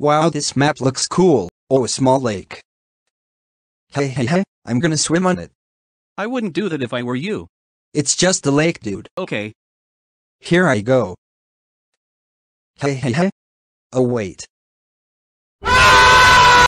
Wow this map looks cool, oh a small lake. Hey hey hey, I'm gonna swim on it. I wouldn't do that if I were you. It's just a lake dude. Okay. Here I go. Hey hey hey. Oh wait.